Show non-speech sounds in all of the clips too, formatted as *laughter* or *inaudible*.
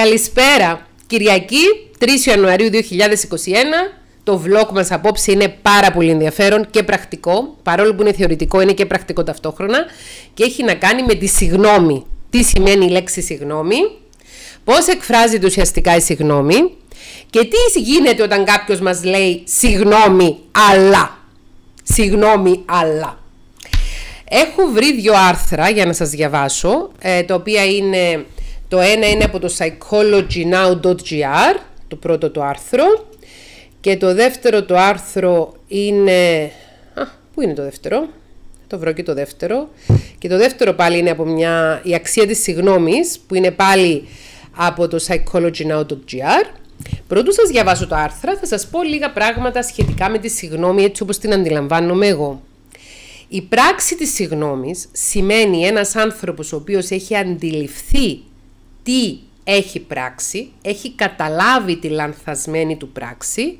Καλησπέρα. Κυριακή, 3 Ιανουαρίου 2021. Το vlog μας απόψε είναι πάρα πολύ ενδιαφέρον και πρακτικό. Παρόλο που είναι θεωρητικό, είναι και πρακτικό ταυτόχρονα. Και έχει να κάνει με τη συγνώμη. Τι σημαίνει η λέξη συγνώμη. Πώς εκφράζεται ουσιαστικά η συγνώμη. Και τι γίνεται όταν κάποιος μας λέει συγνώμη αλλά. Συγνώμη αλλά. Έχω βρει δύο άρθρα για να σας διαβάσω, ε, τα οποία είναι το ένα είναι από το psychologynow.gr, το πρώτο το άρθρο. Και το δεύτερο το άρθρο είναι... Α, πού είναι το δεύτερο? Το βρω και το δεύτερο. Και το δεύτερο πάλι είναι από μια... η αξία της συγνώμης, που είναι πάλι από το psychologynow.gr. Πρώτου σας διαβάσω το άρθρο, θα σας πω λίγα πράγματα σχετικά με τη συγνώμη έτσι όπως την αντιλαμβάνομαι εγώ. Η πράξη της συγνώμης σημαίνει ένας άνθρωπος ο οποίος έχει αντιληφθεί τι έχει πράξει, έχει καταλάβει τη λανθασμένη του πράξη,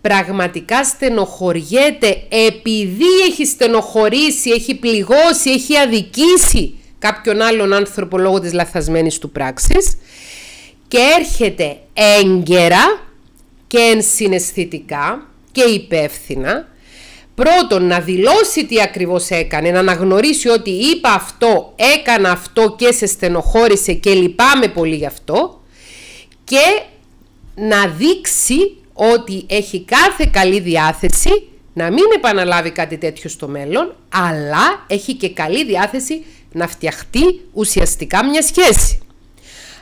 πραγματικά στενοχωριέται επειδή έχει στενοχωρήσει, έχει πληγώσει, έχει αδικήσει κάποιον άλλον άνθρωπο λόγω της λαθασμένης του πράξης και έρχεται έγκαιρα και ενσυναισθητικά και υπεύθυνα Πρώτον, να δηλώσει τι ακριβώς έκανε, να αναγνωρίσει ότι είπα αυτό, έκανα αυτό και σε στενοχώρησε και λυπάμαι πολύ γι' αυτό και να δείξει ότι έχει κάθε καλή διάθεση να μην επαναλάβει κάτι τέτοιο στο μέλλον, αλλά έχει και καλή διάθεση να φτιαχτεί ουσιαστικά μια σχέση.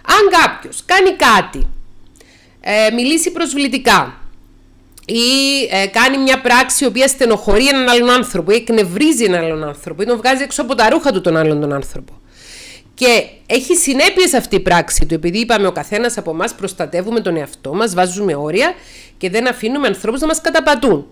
Αν κάποιος κάνει κάτι, ε, μιλήσει προσβλητικά, ή ε, κάνει μια πράξη η κανει στενοχωρεί έναν άλλον άνθρωπο ή εκνευρίζει έναν άλλον άνθρωπο ή τον βγάζει έξω από τα ρούχα του τον άλλον τον άνθρωπο. Και έχει συνέπειες αυτή η πράξη του, επειδή είπαμε ο καθένας από εμάς προστατεύουμε τον εαυτό μας, βάζουμε όρια και δεν αφήνουμε ανθρώπους να μας καταπατούν.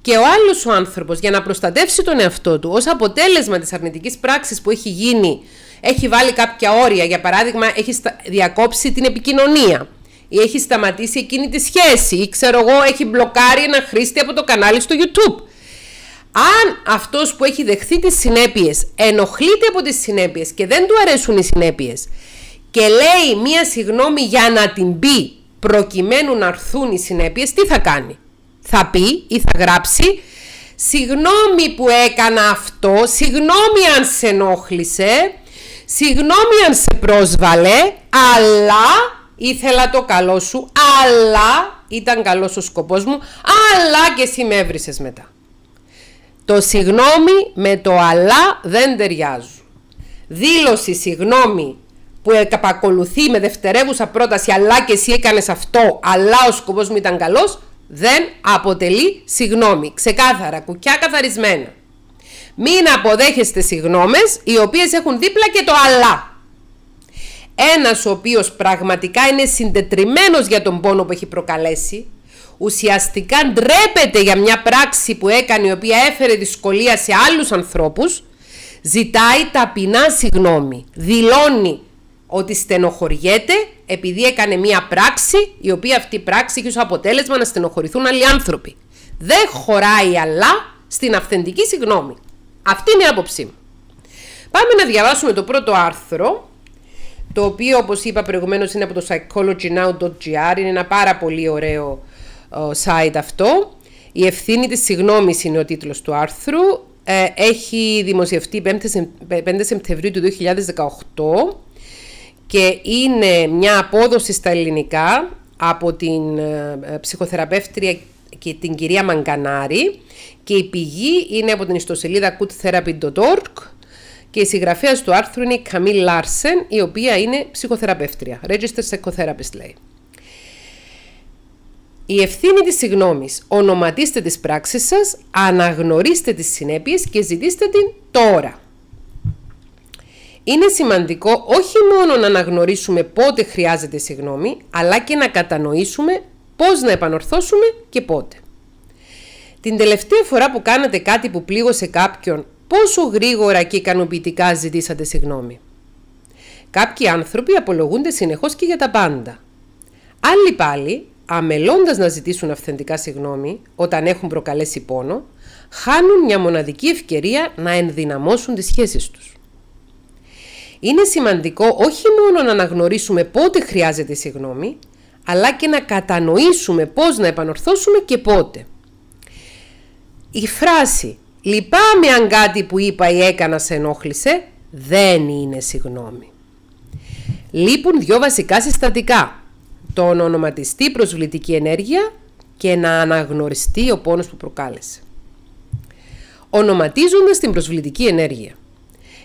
Και ο άλλος ο άνθρωπος, για να προστατεύσει τον εαυτό του, ως αποτέλεσμα της αρνητικής πράξης που έχει γίνει, έχει βάλει κάποια όρια. Για παράδειγμα, έχει διακόψει την επικοινωνία ή έχει σταματήσει εκείνη τη σχέση ή ξέρω εγώ έχει μπλοκάρει ένα χρήστη από το κανάλι στο YouTube. Αν αυτός που έχει δεχθεί τις συνέπειες ενοχλείται από τις συνέπειες και δεν του αρέσουν οι συνέπειες και λέει μία συγνώμη για να την πει προκειμένου να έρθουν οι συνέπειες, τι θα κάνει. Θα πει ή θα γράψει «Συγνώμη που έκανα αυτό, συγνώμη αν σε ενόχλησε, συγνώμη αν σε πρόσβαλε, αλλά ήθελα το καλό σου, αλλά ήταν καλός ο σκοπός μου, αλλά και εσύ με μετά. Το συγνώμη με το αλλά δεν ταιριάζουν. Δήλωση συγνώμη που επακολουθεί με δευτερεύουσα πρόταση αλλά και εσύ έκανες αυτό, αλλά ο σκοπός μου ήταν καλός, δεν αποτελεί συγνώμη. Ξεκάθαρα, κουκιά καθαρισμένα. Μην αποδέχεστε συγνώμες οι οποίες έχουν δίπλα και το αλλά ένας ο οποίος πραγματικά είναι συντετριμένος για τον πόνο που έχει προκαλέσει, ουσιαστικά ντρέπεται για μια πράξη που έκανε η οποία έφερε δυσκολία σε άλλους ανθρώπους, ζητάει ταπεινά συγνώμη, δηλώνει ότι στενοχωριέται επειδή έκανε μία πράξη η οποία αυτή η πράξη έχει ως αποτέλεσμα να στενοχωρηθούν άλλοι άνθρωποι. Δεν χωράει αλλά στην αυθεντική συγγνώμη. Αυτή είναι η άποψή μου. Πάμε να διαβάσουμε το πρώτο άρθρο το οποίο όπως είπα προηγουμένως είναι από το psychologynow.gr, είναι ένα πάρα πολύ ωραίο ε, site αυτό. Η ευθύνη της συγνώμης είναι ο τίτλος του άρθρου. Ε, έχει δημοσιευτεί 5 Σεπτεμβρίου του 2018 και είναι μια απόδοση στα ελληνικά από την ε, ψυχοθεραπεύτρια και την κυρία Μαγκανάρη και η πηγή είναι από την ιστοσελίδα coottherapy.org και η συγγραφέα του άρθρου είναι η Καμίλ Λάρσεν, η οποία είναι ψυχοθεραπεύτρια. Registered Psychotherapist λέει. Η ευθύνη της συγνώμης. Ονοματίστε τις πράξεις σας, αναγνωρίστε τις συνέπειες και ζητήστε την τώρα. Είναι σημαντικό όχι μόνο να αναγνωρίσουμε πότε χρειάζεται συγνώμη, αλλά και να κατανοήσουμε πώς να επανορθώσουμε και πότε. Την τελευταία φορά που κάνατε κάτι που πλήγωσε κάποιον πόσο γρήγορα και ικανοποιητικά ζητήσατε συγγνώμη. Κάποιοι άνθρωποι απολογούνται συνεχώς και για τα πάντα. Άλλοι πάλι, αμελώντας να ζητήσουν αυθεντικά συγγνώμη όταν έχουν προκαλέσει πόνο, χάνουν μια μοναδική ευκαιρία να ενδυναμώσουν τις σχέσεις τους. Είναι σημαντικό όχι μόνο να αναγνωρίσουμε πότε χρειάζεται συγγνώμη, αλλά και να κατανοήσουμε πώς να επανορθώσουμε και πότε. Η φράση Λυπάμαι αν κάτι που είπα ή έκανα σε ενόχλησε, δεν είναι συγγνώμη. Λείπουν δύο βασικά συστατικά. Το ονοματιστεί προσβλητική ενέργεια και να αναγνωριστεί ο πόνος που προκάλεσε. Ονοματίζοντας την προσβλητική ενέργεια.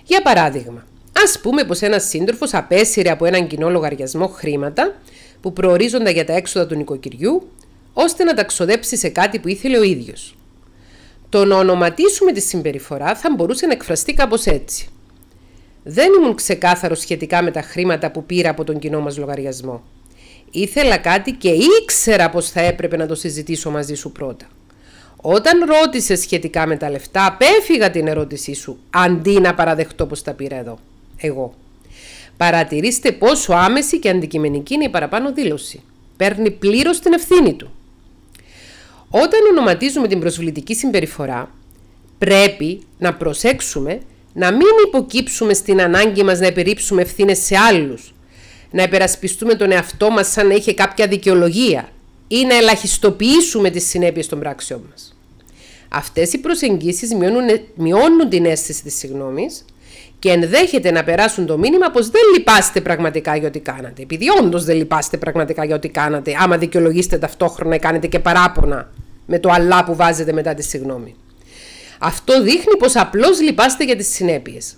Για παράδειγμα, ας πούμε πως ένας σύντροφος απέσυρε από έναν κοινό λογαριασμό χρήματα που προορίζονταν για τα έξοδα του νοικοκυριού, ώστε να τα ξοδέψει σε κάτι που ήθελε ο ίδιος. Το να ονοματίσουμε τη συμπεριφορά θα μπορούσε να εκφραστεί κάπως έτσι. Δεν ήμουν ξεκάθαρος σχετικά με τα χρήματα που πήρα από τον κοινό μας λογαριασμό. Ήθελα κάτι και ήξερα πως θα έπρεπε να το συζητήσω μαζί σου πρώτα. Όταν ρώτησες σχετικά με τα λεφτά, απέφυγα την ερώτησή σου, αντί να παραδεχτώ πως τα πήρα εδώ. Εγώ. Παρατηρήστε πόσο άμεση και αντικειμενική είναι η παραπάνω δήλωση. Παίρνει πλήρως την ευθύνη του. Όταν ονοματίζουμε την προσβλητική συμπεριφορά, πρέπει να προσέξουμε να μην υποκύψουμε στην ανάγκη μας να επιρρύψουμε ευθύνες σε άλλους, να υπερασπιστούμε τον εαυτό μας σαν να είχε κάποια δικαιολογία ή να ελαχιστοποιήσουμε τις συνέπειες των πράξεών μας. Αυτές οι προσεγγίσεις μειώνουν, την αίσθηση της συγνώμης και ενδέχεται να περάσουν το μήνυμα πως δεν λυπάστε πραγματικά για ό,τι κάνατε. Επειδή όντως δεν λυπάστε πραγματικά για ό,τι κάνατε, άμα δικαιολογήσετε ταυτόχρονα ή κάνετε και παράπονα με το αλλά που βάζετε μετά τη συγγνώμη. Αυτό δείχνει πως απλώς λυπάστε για τις συνέπειες.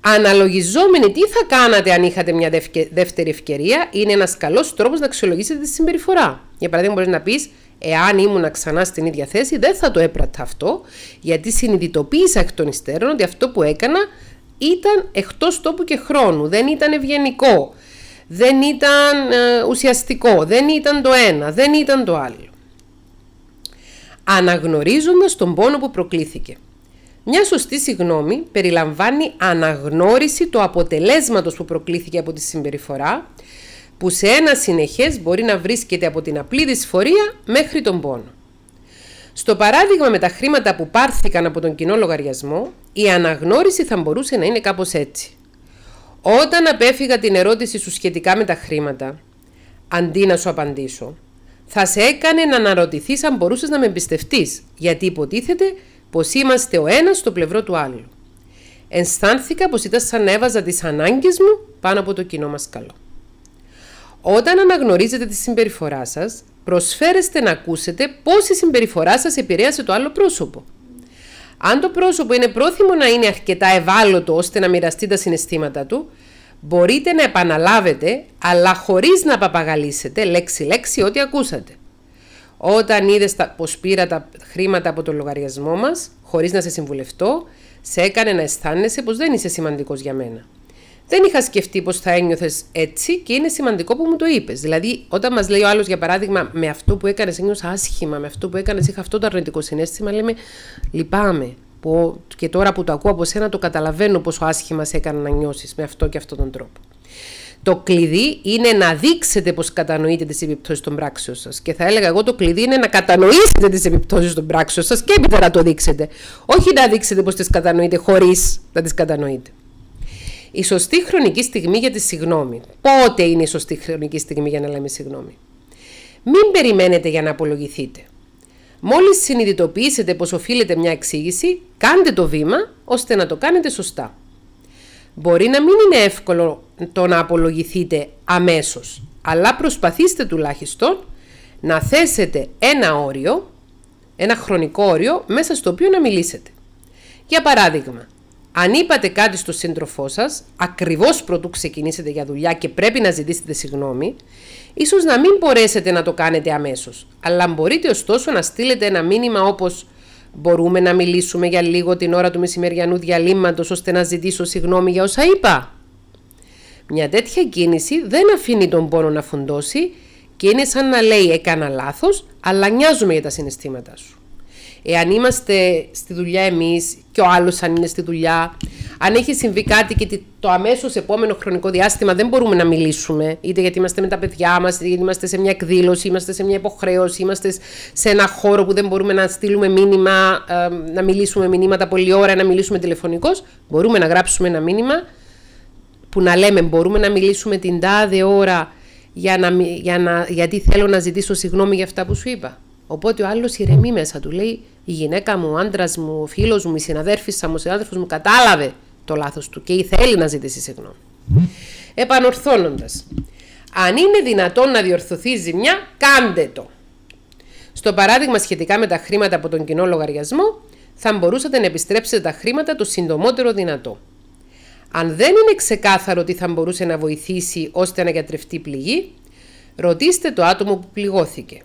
Αναλογιζόμενοι τι θα κάνατε αν είχατε μια δεύτερη ευκαιρία, είναι ένας καλός τρόπος να αξιολογήσετε τη συμπεριφορά. Για παράδειγμα μπορείς να πεις, εάν ήμουν ξανά στην ίδια θέση δεν θα το έπρατα αυτό, γιατί συνειδητοποίησα εκ των υστέρων ότι αυτό που έκανα ήταν εκτός τόπου και χρόνου, δεν ήταν ευγενικό, δεν ήταν ε, ουσιαστικό, δεν ήταν το ένα, δεν ήταν το άλλο. Αναγνωρίζουμε στον πόνο που προκλήθηκε. Μια σωστή συγγνώμη περιλαμβάνει αναγνώριση του αποτελέσματος που προκλήθηκε από τη συμπεριφορά, που σε ένα συνεχές μπορεί να βρίσκεται από την απλή δυσφορία μέχρι τον πόνο. Στο παράδειγμα με τα χρήματα που πάρθηκαν από τον κοινό λογαριασμό, η αναγνώριση θα μπορούσε να είναι κάπως έτσι. Όταν απέφυγα την ερώτηση σου σχετικά με τα χρήματα, αντί να σου απαντήσω, θα σε έκανε να αναρωτηθείς αν μπορούσες να με εμπιστευτείς, γιατί υποτίθεται πως είμαστε ο ένας στο πλευρό του άλλου. Ενστάνθηκα πως ήταν σαν έβαζα τις ανάγκες μου πάνω από το κοινό μας καλό. Όταν αναγνωρίζετε τη συμπεριφορά σας, προσφέρεστε να ακούσετε πώς η συμπεριφορά σας επηρέασε το άλλο πρόσωπο. Αν το πρόσωπο είναι πρόθυμο να είναι αρκετά ευάλωτο ώστε να μοιραστεί τα συναισθήματα του, μπορείτε να επαναλάβετε, αλλά χωρίς να παπαγαλίσετε λέξη-λέξη ό,τι ακούσατε. Όταν είδες πως πήρα τα χρήματα από τον λογαριασμό μας, χωρίς να σε συμβουλευτώ, σε έκανε να αισθάνεσαι πως δεν είσαι σημαντικός για μένα. Δεν είχα σκεφτεί πώ θα ένιωθες έτσι και είναι σημαντικό που μου το είπες. Δηλαδή, όταν μας λέει ο άλλος, για παράδειγμα, με αυτό που έκανες, ένιωσα άσχημα, με αυτό που έκανες, είχα αυτό το αρνητικό συνέστημα, λέμε λυπάμαι. Που, και τώρα που το ακούω από σένα, το καταλαβαίνω πόσο άσχημα σε έκανα να νιώσεις με αυτό και αυτόν τον τρόπο. Το κλειδί είναι να δείξετε πώ κατανοείτε τις επιπτώσεις των πράξεων σας. Και θα έλεγα εγώ το κλειδί είναι να κατανοήσετε τις επιπτώσεις των πράξεων σας και έπειτα να το δείξετε. Όχι να δείξετε πώ τις κατανοείτε χωρίς να τις κατανοείτε. Η σωστή χρονική στιγμή για τη συγγνώμη. Πότε είναι η σωστή χρονική στιγμή για να λέμε συγγνώμη. Μην περιμένετε για να απολογηθείτε. Μόλις συνειδητοποιήσετε πως οφείλετε μια εξήγηση, κάντε το βήμα ώστε να το κάνετε σωστά. Μπορεί να μην είναι εύκολο το να απολογηθείτε αμέσως, αλλά προσπαθήστε τουλάχιστον να θέσετε ένα όριο, ένα χρονικό όριο μέσα στο οποίο να μιλήσετε. Για παράδειγμα, αν είπατε κάτι στον σύντροφό σας, ακριβώς πρωτού ξεκινήσετε για δουλειά και πρέπει να ζητήσετε συγγνώμη, ίσως να μην μπορέσετε να το κάνετε αμέσως. Αλλά μπορείτε ωστόσο να στείλετε ένα μήνυμα όπως Μπορούμε να μιλήσουμε για λίγο την ώρα του μεσημεριανού διαλύματος ώστε να ζητήσω συγγνώμη για όσα είπα. Μια τέτοια κίνηση δεν αφήνει τον πόνο να φουντώσει και είναι σαν να λέει έκανα λάθος, αλλά νοιάζομαι για τα συναισθήματά σου εάν είμαστε στη δουλειά εμείς και ο άλλος αν είναι στη δουλειά, αν έχει συμβεί κάτι και το αμέσως επόμενο χρονικό διάστημα δεν μπορούμε να μιλήσουμε, είτε γιατί είμαστε με τα παιδιά μας, είτε γιατί είμαστε σε μια εκδήλωση, είμαστε σε μια υποχρέωση, είμαστε σε ένα χώρο που δεν μπορούμε να στείλουμε μήνυμα, να μιλήσουμε μηνύματα πολλή ώρα, να μιλήσουμε τηλεφωνικώς. μπορούμε να γράψουμε ένα μήνυμα που να λέμε μπορούμε να μιλήσουμε την τάδε ώρα για να, για να, γιατί θέλω να ζητήσω συγγνώμη για αυτά που σου είπα. Οπότε ο άλλος ηρεμεί μέσα του. Λέει: Η γυναίκα μου, ο άντρας μου, ο φίλος μου, η συναδέρφη μου, ο συνάδελφος μου κατάλαβε το λάθος του και ήθελε να ζητήσει συγγνώμη. Επανορθώνοντας. Αν είναι δυνατόν να διορθωθεί ζημιά, κάντε το. Στο παράδειγμα σχετικά με τα χρήματα από τον κοινό λογαριασμό, θα μπορούσατε να επιστρέψετε τα χρήματα το συντομότερο δυνατό. Αν δεν είναι ξεκάθαρο τι θα μπορούσε να βοηθήσει ώστε να γιατρευτεί πληγή, ρωτήστε το άτομο που πληγώθηκε.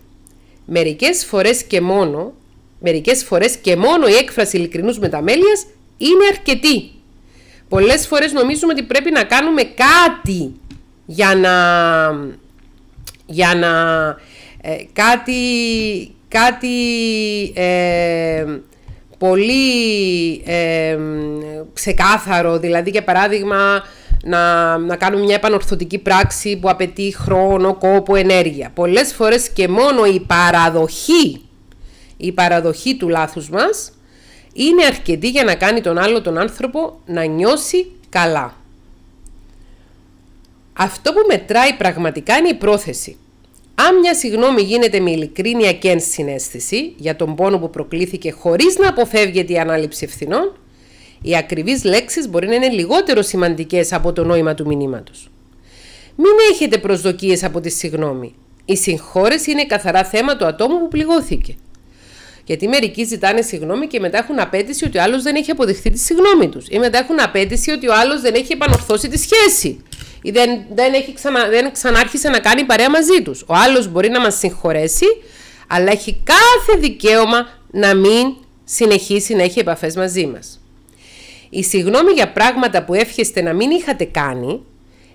Μερικές φορές και μόνο, μερικές φορές και μόνο η έκφραση ειλικρινούς μεταμέλειας είναι αρκετή. Πολλές φορές νομίζουμε ότι πρέπει να κάνουμε κάτι για να, για να ε, κάτι, κάτι ε, πολύ ε, ξεκάθαρο, δηλαδή για παράδειγμα να, να κάνουν μια επανορθωτική πράξη που απαιτεί χρόνο, κόπο, ενέργεια. Πολλές φορές και μόνο η παραδοχή, η παραδοχή του λάθους μας είναι αρκετή για να κάνει τον άλλο τον άνθρωπο να νιώσει καλά. Αυτό που μετράει πραγματικά είναι η πρόθεση. Αν μια συγγνώμη γίνεται με ειλικρίνεια και ενσυναίσθηση για τον πόνο που προκλήθηκε χωρίς να αποφεύγεται η ανάληψη ευθυνών, οι ακριβείς λέξεις μπορεί να είναι λιγότερο σημαντικές από το νόημα του μηνύματος. Μην έχετε προσδοκίες από τη συγγνώμη. Η συγχώρεση είναι καθαρά θέμα του ατόμου που πληγώθηκε. Γιατί μερικοί ζητάνε συγγνώμη και μετά έχουν απέτηση ότι ο άλλος δεν έχει αποδεχθεί τη συγγνώμη τους. Ή μετά έχουν απέτηση ότι ο άλλος δεν έχει επανορθώσει τη σχέση. Ή δεν, δεν, έχει ξανα, δεν ξανάρχισε να κάνει παρέα μαζί τους. Ο άλλος μπορεί να μας συγχωρέσει, αλλά έχει κάθε δικαίωμα να μην συνεχίσει να έχει επαφές μαζί μας. Η συγγνώμη για πράγματα που εύχεστε να μην είχατε κάνει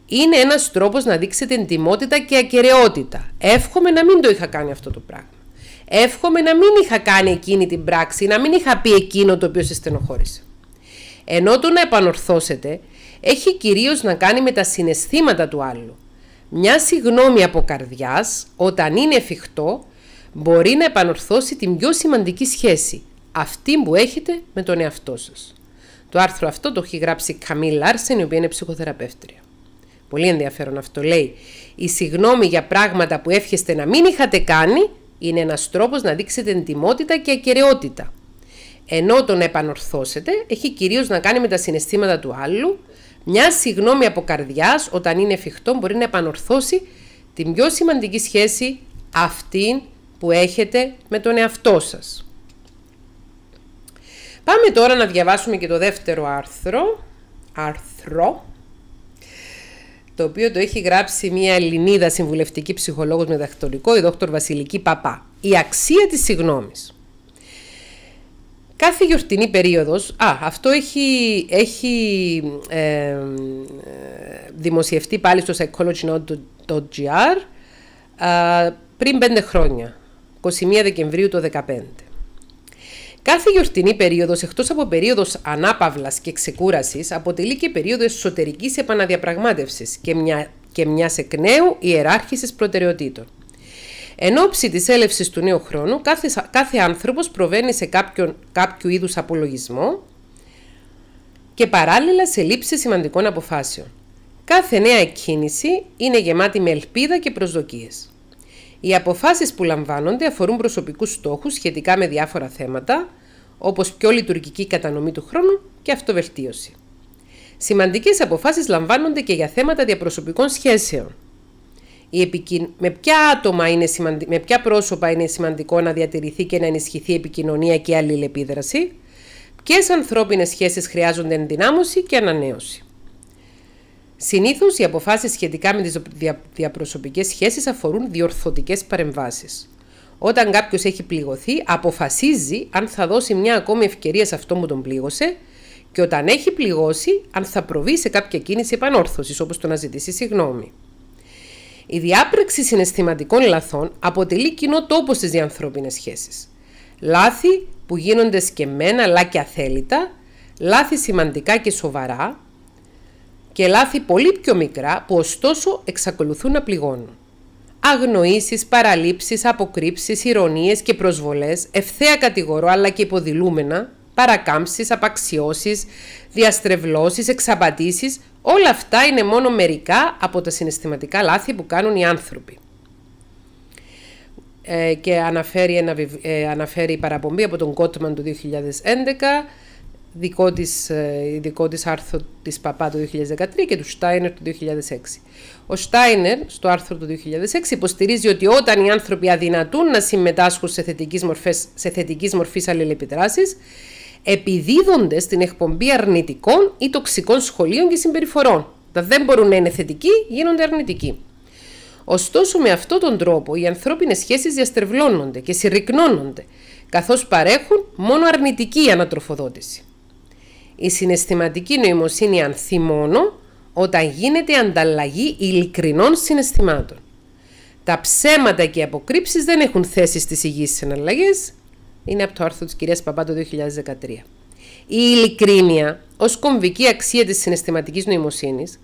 είναι ένας τρόπος να δείξετε εντυμότητα και ακαιρεότητα. Εύχομαι να μην το είχα κάνει αυτό το πράγμα. Εύχομαι να μην είχα κάνει εκείνη την πράξη, να μην είχα πει εκείνο το οποίο σε στενοχώρησε. Ενώ το να επανορθώσετε έχει κυρίως να κάνει με τα συναισθήματα του άλλου. Μια συγγνώμη από καρδιάς, όταν είναι εφικτό, μπορεί να επανορθώσει την πιο σημαντική σχέση, αυτή που έχετε με τον εαυτό σας. Το άρθρο αυτό το έχει γράψει η Καμίλ Λάρσεν, η οποία είναι ψυχοθεραπεύτρια. Πολύ ενδιαφέρον αυτό λέει. Η συγνώμη για πράγματα που εύχεστε να μην είχατε κάνει είναι ένας τρόπος να δείξετε εντιμότητα και ακαιρεότητα. Ενώ το να επανορθώσετε έχει κυρίως να κάνει με τα συναισθήματα του άλλου. Μια συγνώμη από καρδιάς όταν είναι εφικτό μπορεί να επανορθώσει την πιο σημαντική σχέση αυτήν που έχετε με τον εαυτό σας. Πάμε τώρα να διαβάσουμε και το δεύτερο άρθρο, άρθρο το οποίο το έχει γράψει μια Ελληνίδα συμβουλευτική ψυχολόγος με δακτορικό, η δόκτωρ Βασιλική Παπά. Η αξία της συγνώμης. Κάθε γιορτινή περίοδος, α, αυτό έχει, έχει δημοσιευτεί πάλι στο psychology.gr πριν πέντε χρόνια, 21 Δεκεμβρίου το 2015. Κάθε γιορτινή περίοδος, εκτός από περίοδος ανάπαυλας και ξεκούρασης, αποτελεί και περίοδο εσωτερικής επαναδιαπραγμάτευσης και, μια, και εκ νέου ιεράρχησης προτεραιοτήτων. Εν ώψη της έλευσης του νέου χρόνου, κάθε, κάθε άνθρωπος προβαίνει σε κάποιον, κάποιο είδους απολογισμό και παράλληλα σε λήψη σημαντικών αποφάσεων. Κάθε νέα εκκίνηση είναι γεμάτη με ελπίδα και προσδοκίες. Οι αποφάσεις που λαμβάνονται αφορούν προσωπικούς στόχους σχετικά με διάφορα θέματα, όπως πιο λειτουργική κατανομή του χρόνου και αυτοβελτίωση. Σημαντικές αποφάσεις λαμβάνονται και για θέματα διαπροσωπικών σχέσεων. με, ποια άτομα είναι σημαντι... με ποια πρόσωπα είναι σημαντικό να διατηρηθεί και να ενισχυθεί η επικοινωνία και η αλληλεπίδραση, ποιες ανθρώπινες σχέσεις χρειάζονται ενδυνάμωση και ανανέωση. Συνήθως οι αποφάσεις σχετικά με τις διαπροσωπικές σχέσεις αφορούν διορθωτικές παρεμβάσεις. Όταν κάποιος έχει πληγωθεί, αποφασίζει αν θα δώσει μια ακόμη ευκαιρία σε αυτό που τον πλήγωσε και όταν έχει πληγώσει, αν θα προβεί σε κάποια κίνηση επανόρθωσης, όπως το να ζητήσει συγγνώμη. Η διάπραξη συναισθηματικών λαθών αποτελεί κοινό τόπο στις διανθρώπινες σχέσεις. Λάθη που γίνονται σκεμμένα αλλά και αθέλητα, λάθη σημαντικά και σοβαρά, και λάθη πολύ πιο μικρά που ωστόσο εξακολουθούν να πληγώνουν. Αγνοήσεις, παραλήψεις, αποκρύψεις, ηρωνίες και προσβολές, ευθέα κατηγορώ αλλά και υποδηλούμενα, παρακάμψεις, απαξιώσεις, διαστρεβλώσεις, εξαπατήσεις, όλα αυτά είναι μόνο μερικά από τα συναισθηματικά λάθη που κάνουν οι άνθρωποι. Ε, και αναφέρει, ένα, ε, αναφέρει η παραπομπή από τον Κότμαν του 2011 δικό της, ε, δικό της άρθρο της Παπά το 2013 και του Στάινερ το 2006. Ο Στάινερ στο άρθρο του 2006 υποστηρίζει ότι όταν οι άνθρωποι αδυνατούν να συμμετάσχουν σε θετικής, μορφές, σε θετικής μορφής αλληλεπιδράσεις, επιδίδονται στην εκπομπή αρνητικών ή τοξικών σχολείων και συμπεριφορών. Τα δεν μπορούν να είναι θετικοί, γίνονται αρνητικοί. Ωστόσο, με αυτόν τον τρόπο οι ανθρώπινες σχέσεις διαστρεβλώνονται και συρρυκνώνονται, καθώς παρέχουν μόνο αρνητική ανατροφοδότηση. Η συναισθηματική νοημοσύνη ανθεί μόνο όταν γίνεται ανταλλαγή ειλικρινών συναισθημάτων. Τα ψέματα και οι αποκρύψεις δεν έχουν θέση στις υγιείς συναλλαγές. Είναι από το άρθρο της κυρίας Παπά το 2013. Η ειλικρίνεια ως κομβική αξία της συναισθηματικής νοημοσύνης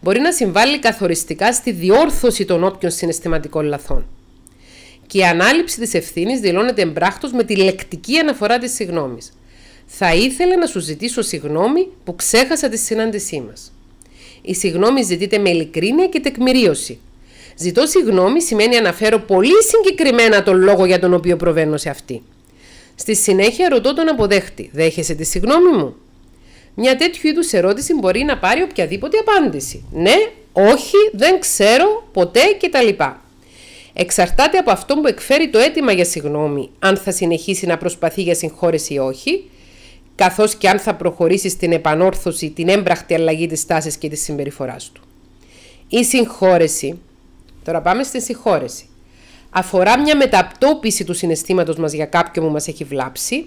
μπορεί να συμβάλλει καθοριστικά στη διόρθωση των όποιων συναισθηματικών λαθών. Και η ανάληψη της ευθύνης δηλώνεται εμπράκτος με τη λεκτική αναφορά της συγνώμης. Θα ήθελα να σου ζητήσω συγγνώμη που ξέχασα τη συνάντησή μας. Η συγγνώμη ζητείται με ειλικρίνεια και τεκμηρίωση. Ζητώ συγγνώμη σημαίνει αναφέρω πολύ συγκεκριμένα τον λόγο για τον οποίο προβαίνω σε αυτή. Στη συνέχεια ρωτώ τον αποδέχτη: Δέχεσαι τη συγγνώμη μου. Μια τέτοιου είδους ερώτηση μπορεί να πάρει οποιαδήποτε απάντηση. Ναι, όχι, δεν ξέρω, ποτέ κτλ. Εξαρτάται από αυτό που εκφέρει το αίτημα για συγγνώμη, αν θα συνεχίσει να προσπαθεί για συγχώρεση ή όχι, καθώς και αν θα προχωρήσει στην επανόρθωση, την έμπραχτη αλλαγή της τάσης και της συμπεριφοράς του. Η συγχώρεση, τώρα πάμε στη συγχώρεση, αφορά μια μεταπτώπιση του συναισθήματος μας για κάποιον που μας έχει βλάψει,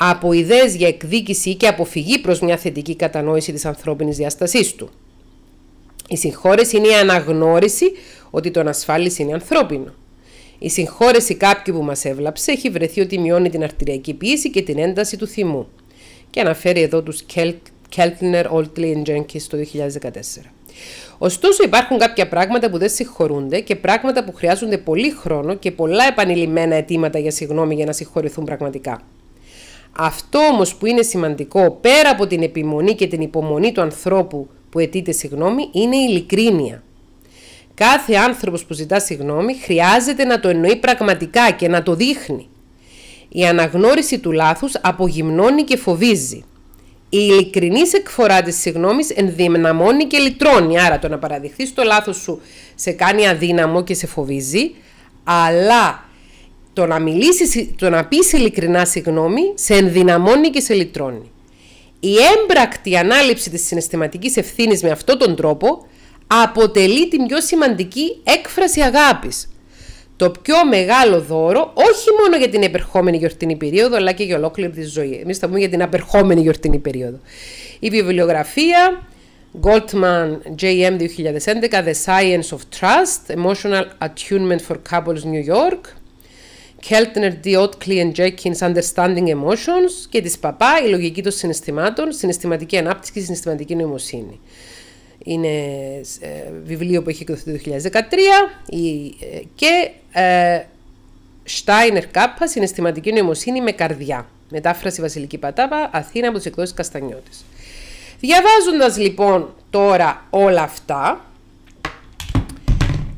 από ιδέες για εκδίκηση ή και αποφυγή προς μια θετική κατανόηση της ανθρώπινης διάστασής του. Η συγχώρεση είναι η αναγνώριση ότι το ανασφάλιση είναι ανθρώπινο. Η συγχώρεση κάποιου που μας έβλαψε έχει βρεθεί ότι μειώνει την αρτηριακή πίεση και την ένταση του θυμού. Και αναφέρει εδώ τους Κέλτνερ, Όλτλι και Jenkins το 2014. Ωστόσο, υπάρχουν κάποια πράγματα που δεν συγχωρούνται και πράγματα που χρειάζονται πολύ χρόνο και πολλά επανειλημμένα αιτήματα για συγγνώμη για να συγχωρηθούν πραγματικά. Αυτό όμως που είναι σημαντικό πέρα από την επιμονή και την υπομονή του ανθρώπου που αιτείται συγγνώμη είναι η ειλικρίνεια. Κάθε άνθρωπος που ζητά συγγνώμη χρειάζεται να το εννοεί πραγματικά και να το δείχνει. Η αναγνώριση του λάθους απογυμνώνει και φοβίζει. Η ειλικρινής εκφορά της συγγνώμη ενδυναμώνει και λυτρώνει. Άρα το να παραδειχθείς το λάθος σου σε κάνει αδύναμο και σε φοβίζει, αλλά το να, μιλήσεις, το να πεις ειλικρινά συγγνώμη σε ενδυναμώνει και σε λυτρώνει. Η έμπρακτη ανάληψη της συναισθηματικής ευθύνης με αυτόν τον τρόπο αποτελεί την πιο σημαντική έκφραση αγάπης. Το πιο μεγάλο δώρο, όχι μόνο για την επερχόμενη γιορτινή περίοδο, αλλά και για ολόκληρη τη ζωή. Εμείς θα πούμε για την απερχόμενη γιορτινή περίοδο. Η βιβλιογραφία Goldman JM 2011, The Science of Trust, Emotional Attunement for Couples New York, Keltner D. Otley and Jenkins Understanding Emotions και της Παπά, η λογική των συναισθημάτων, συναισθηματική ανάπτυξη και συναισθηματική νοημοσύνη είναι ε, βιβλίο που έχει εκδοθεί το 2013 ε, και Στάινερ Κάπα, Συναισθηματική Νοημοσύνη με Καρδιά. Μετάφραση Βασιλική Πατάπα, Αθήνα από τις εκδόσεις Καστανιώτης. Διαβάζοντας λοιπόν τώρα όλα αυτά,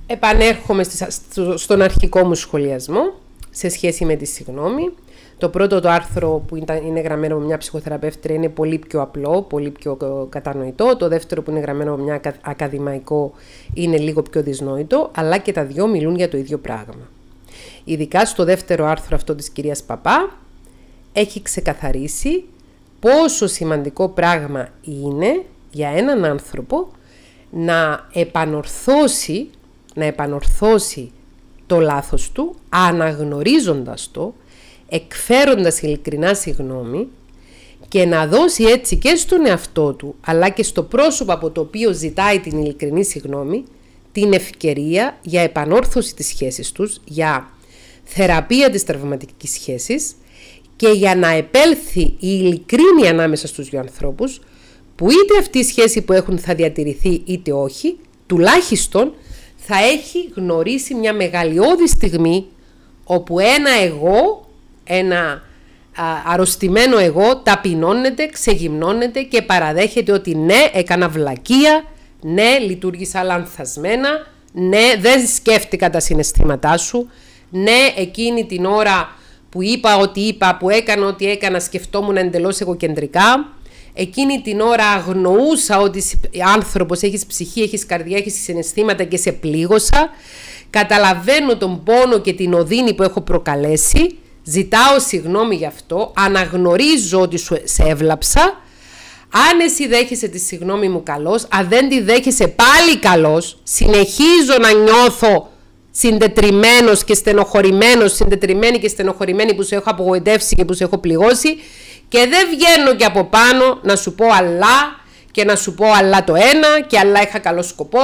επανέρχομαι στον αρχικό μου σχολιασμό σε σχέση με τη συγγνώμη. Το πρώτο το άρθρο που είναι γραμμένο από μια ψυχοθεραπεύτρια είναι πολύ πιο απλό, πολύ πιο ε, κατανοητό. Το δεύτερο που είναι γραμμένο από μια ακαδημαϊκό είναι λίγο πιο δυσνόητο, αλλά και τα δυο μιλούν για το ίδιο πράγμα. Ειδικά στο δεύτερο άρθρο αυτό της κυρίας Παπά έχει ξεκαθαρίσει πόσο σημαντικό πράγμα είναι για έναν άνθρωπο να επανορθώσει, να επανορθώσει το λάθος του αναγνωρίζοντας το εκφέροντας ειλικρινά συγγνώμη και να δώσει έτσι και στον εαυτό του αλλά και στο πρόσωπο από το οποίο ζητάει την ειλικρινή συγγνώμη... την ευκαιρία για επανόρθωση της σχέσης τους, για θεραπεία της τραυματικής σχέσης και για να επέλθει η ειλικρίνη ανάμεσα στους δύο ανθρώπους που είτε αυτή η σχέση που έχουν θα διατηρηθεί είτε όχι, τουλάχιστον θα έχει γνωρίσει μια μεγαλειώδη στιγμή όπου ένα εγώ ένα αρρωστημένο εγώ ταπεινώνεται, ξεγυμνώνεται και παραδέχεται ότι ναι, έκανα βλακεία, ναι, λειτουργήσα λανθασμένα, ναι, δεν σκέφτηκα τα συναισθήματά σου, ναι, εκείνη την ώρα που είπα ότι είπα, που έκανα ότι έκανα, σκεφτόμουν εντελώς εγωκεντρικά, εκείνη την ώρα αγνοούσα ότι άνθρωπος, έχεις ψυχή, έχεις καρδιά, έχεις συναισθήματα και σε πλήγωσα, καταλαβαίνω τον πόνο και την οδύνη που έχω προκαλέσει Ζητάω συγγνώμη γι' αυτό, αναγνωρίζω ότι σου, σε έβλαψα. Αν εσύ δέχεσαι τη συγγνώμη μου καλώς, αν δεν τη δέχεσαι πάλι καλώς, συνεχίζω να νιώθω συντετριμένος και στενοχωρημένος, συντετριμένη και στενοχωρημένη που σε έχω απογοητεύσει και που σε έχω πληγώσει και δεν βγαίνω και από πάνω να σου πω αλλά και να σου πω αλλά το ένα και αλλά είχα καλό σκοπό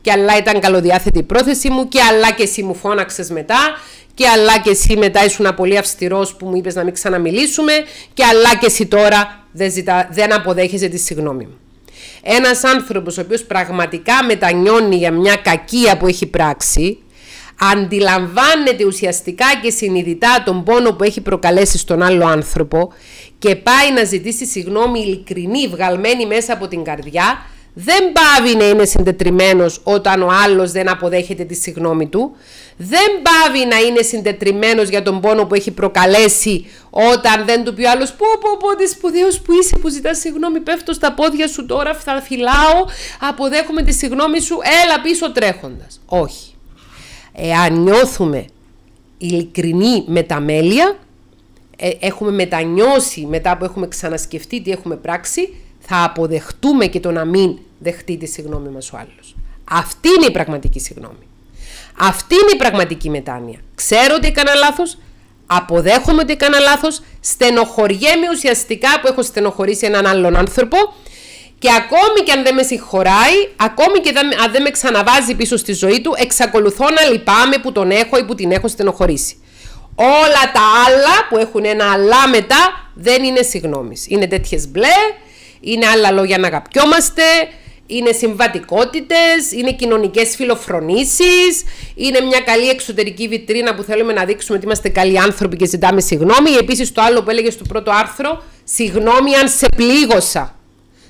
και αλλά ήταν καλοδιάθετη η πρόθεση μου και αλλά και εσύ μου φώναξες μετά και αλλά και εσύ μετά ήσουν πολύ αυστηρός που μου είπες να μην ξαναμιλήσουμε, και αλλά και εσύ τώρα δεν, ζητά, δεν αποδέχεσαι τη συγγνώμη μου. Ένας άνθρωπος ο οποίος πραγματικά μετανιώνει για μια κακία που έχει πράξει, αντιλαμβάνεται ουσιαστικά και συνειδητά τον πόνο που έχει προκαλέσει στον άλλο άνθρωπο και πάει να ζητήσει συγγνώμη ειλικρινή, βγαλμένη μέσα από την καρδιά, δεν πάβει να είναι συντετριμένος όταν ο άλλος δεν αποδέχεται τη συγνώμη του. Δεν πάβει να είναι συντετριμένος για τον πόνο που έχει προκαλέσει όταν δεν του πει ο άλλος «Πω, πω, πω, τι σπουδαίος που είσαι που ζητάς συγνώμη, πέφτω στα πόδια σου τώρα, θα φυλάω, αποδέχομαι τη συγνώμη σου, έλα πίσω τρέχοντας». Όχι. Εάν νιώθουμε ειλικρινή μεταμέλεια, ε, έχουμε μετανιώσει μετά που έχουμε ξανασκεφτεί τι έχουμε πράξει, θα αποδεχτούμε και το να μην δεχτεί τη συγγνώμη μας ο άλλος. Αυτή είναι η πραγματική συγγνώμη. Αυτή είναι η πραγματική μετάνοια. Ξέρω ότι έκανα λάθος, αποδέχομαι ότι έκανα λάθος, στενοχωριέμαι ουσιαστικά που έχω στενοχωρήσει έναν άλλον άνθρωπο και ακόμη και αν δεν με συγχωράει, ακόμη και αν δεν με ξαναβάζει πίσω στη ζωή του, εξακολουθώ να λυπάμαι που τον έχω ή που την έχω στενοχωρήσει. Όλα τα άλλα που έχουν ένα αλλά μετά δεν είναι συγγνώμη. Είναι τέτοιες μπλε, είναι άλλα λόγια να αγαπιόμαστε, είναι συμβατικότητες, είναι κοινωνικές φιλοφρονήσεις, είναι μια καλή εξωτερική βιτρίνα που θέλουμε να δείξουμε ότι είμαστε καλοί άνθρωποι και ζητάμε συγγνώμη. Επίσης το άλλο που έλεγες στο πρώτο άρθρο, συγγνώμη αν σε πλήγωσα,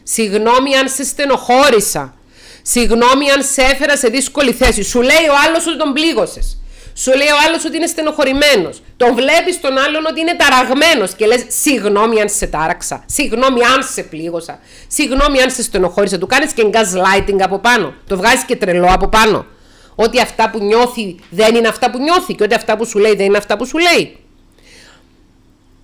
συγγνώμη αν σε στενοχώρησα, συγγνώμη αν σε έφερα σε δύσκολη θέση. Σου λέει ο άλλος ότι τον πλήγωσες. Σου λέει ο άλλος ότι είναι στενοχωρημένος. Τον βλέπεις τον άλλον ότι είναι ταραγμένος και λες: Συγγνώμη αν σε τάραξα. Συγγνώμη αν σε πλήγωσα. Συγγνώμη αν σε στενοχώρησα. Του κάνεις και gaslighting από πάνω. Το βγάζεις και τρελό από πάνω. Ότι αυτά που νιώθει δεν είναι αυτά που νιώθει και ότι αυτά που σου λέει δεν είναι αυτά που σου λέει.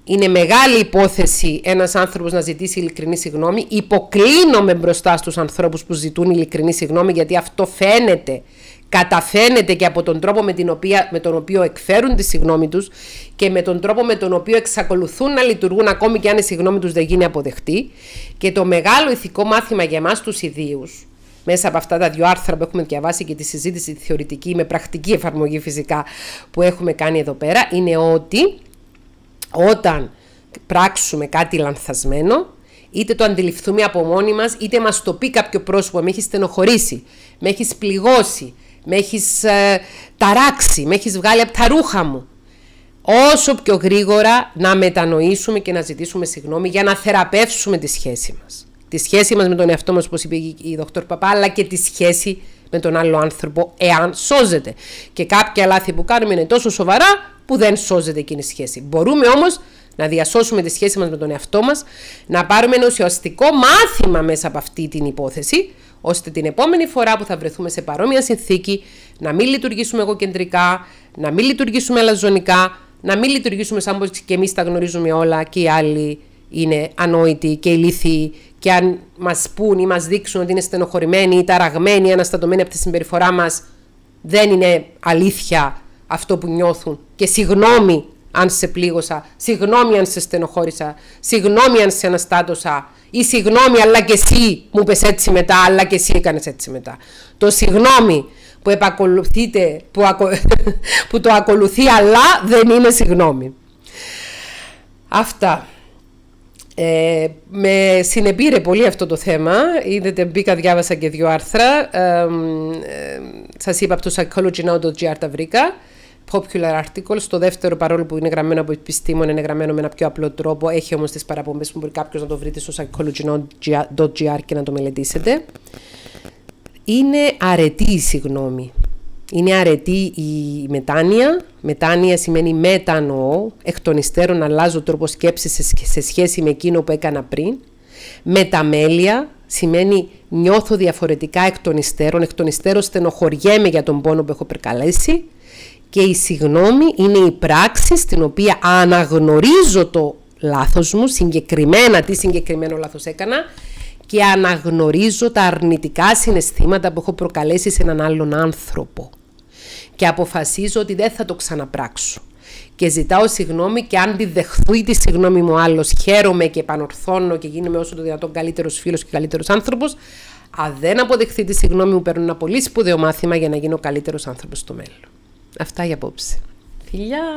Είναι μεγάλη υπόθεση ένας άνθρωπος να ζητήσει ειλικρινή συγγνώμη. Υποκλίνομαι μπροστά στους ανθρώπους που ζητούν ειλικρινή συγγνώμη, γιατί αυτό φαίνεται καταφαίνεται και από τον τρόπο με, την οποία, με τον οποίο εκφέρουν τη συγγνώμη τους και με τον τρόπο με τον οποίο εξακολουθούν να λειτουργούν ακόμη και αν η συγγνώμη τους δεν γίνει αποδεκτή και το μεγάλο ηθικό μάθημα για εμάς τους ιδίους μέσα από αυτά τα δύο άρθρα που έχουμε διαβάσει και τη συζήτηση τη θεωρητική με πρακτική εφαρμογή φυσικά που έχουμε κάνει εδώ πέρα είναι ότι όταν πράξουμε κάτι λανθασμένο είτε το αντιληφθούμε από μόνοι μας είτε μας το πει κάποιο πρόσωπο με έχει στενοχωρήσει, με έχει πληγώσει με έχεις ε, ταράξει, με έχεις βγάλει από τα ρούχα μου. Όσο πιο γρήγορα να μετανοήσουμε και να ζητήσουμε συγγνώμη για να θεραπεύσουμε τη σχέση μας. Τη σχέση μας με τον εαυτό μας όπως είπε η δοκτωρ Παπά, αλλά και τη σχέση με τον άλλο άνθρωπο, εάν σώζεται. Και κάποια λάθη που κάνουμε είναι τόσο σοβαρά που δεν σώζεται εκείνη η σχέση. Μπορούμε όμως να διασώσουμε τη σχέση μας με τον εαυτό μας, να πάρουμε ένα ουσιαστικό μάθημα μέσα από αυτή την υπόθεση, ώστε την επόμενη φορά που θα βρεθούμε σε παρόμοια συνθήκη να μην λειτουργήσουμε εγωκεντρικά, να μην λειτουργήσουμε αλαζονικά, να μην λειτουργήσουμε σαν πως και εμείς τα γνωρίζουμε όλα και οι άλλοι είναι ανόητοι και ηλίθιοι και αν μας πούν ή μας δείξουν ότι είναι στενοχωρημένοι ή ταραγμένοι ή αναστατωμένοι από τη συμπεριφορά μας δεν είναι αλήθεια αυτό που νιώθουν και συγγνώμη αν σε πλήγωσα, συγγνώμη αν σε στενοχώρησα, συγγνώμη αν σε αναστάτωσα ή συγγνώμη αλλά και εσύ μου πες έτσι μετά, αλλά και εσύ έκανες έτσι μετά. Το συγγνώμη που, επακολουθείτε, *laughs* που, το ακολουθεί αλλά δεν είναι συγγνώμη. Αυτά. Ε, με συνεπήρε πολύ αυτό το θέμα. Είδατε, μπήκα, διάβασα και δύο άρθρα. Ε, σας είπα από το psychology.gr τα βρήκα popular articles. Στο δεύτερο, παρόλο που είναι γραμμένο από επιστήμονε, είναι γραμμένο με ένα πιο απλό τρόπο. Έχει όμως τις παραπομπές που μπορεί κάποιος να το βρείτε στο psychology.gr και να το μελετήσετε. Είναι αρετή η συγγνώμη. Είναι αρετή η μετάνοια. Μετάνοια σημαίνει μετανοώ. Εκ των υστέρων αλλάζω τρόπο σκέψης σε σχέση με εκείνο που έκανα πριν. Μεταμέλεια σημαίνει νιώθω διαφορετικά εκ των υστέρων. Εκ των υστέρων στενοχωριέμαι για τον πόνο που έχω περκαλέσει και η συγνώμη είναι η πράξη στην οποία αναγνωρίζω το λάθος μου, συγκεκριμένα τι συγκεκριμένο λάθος έκανα και αναγνωρίζω τα αρνητικά συναισθήματα που έχω προκαλέσει σε έναν άλλον άνθρωπο και αποφασίζω ότι δεν θα το ξαναπράξω. Και ζητάω συγγνώμη και αν τη δεχθεί τη συγγνώμη μου άλλος, χαίρομαι και επανορθώνω και γίνομαι όσο το δυνατόν καλύτερος φίλος και καλύτερος άνθρωπος. Αν δεν αποδεχθεί τη συγγνώμη μου, παίρνω ένα πολύ σπουδαίο μάθημα για να γίνω καλύτερος άνθρωπος στο μέλλον. Αυτά για απόψε. Φιλιά!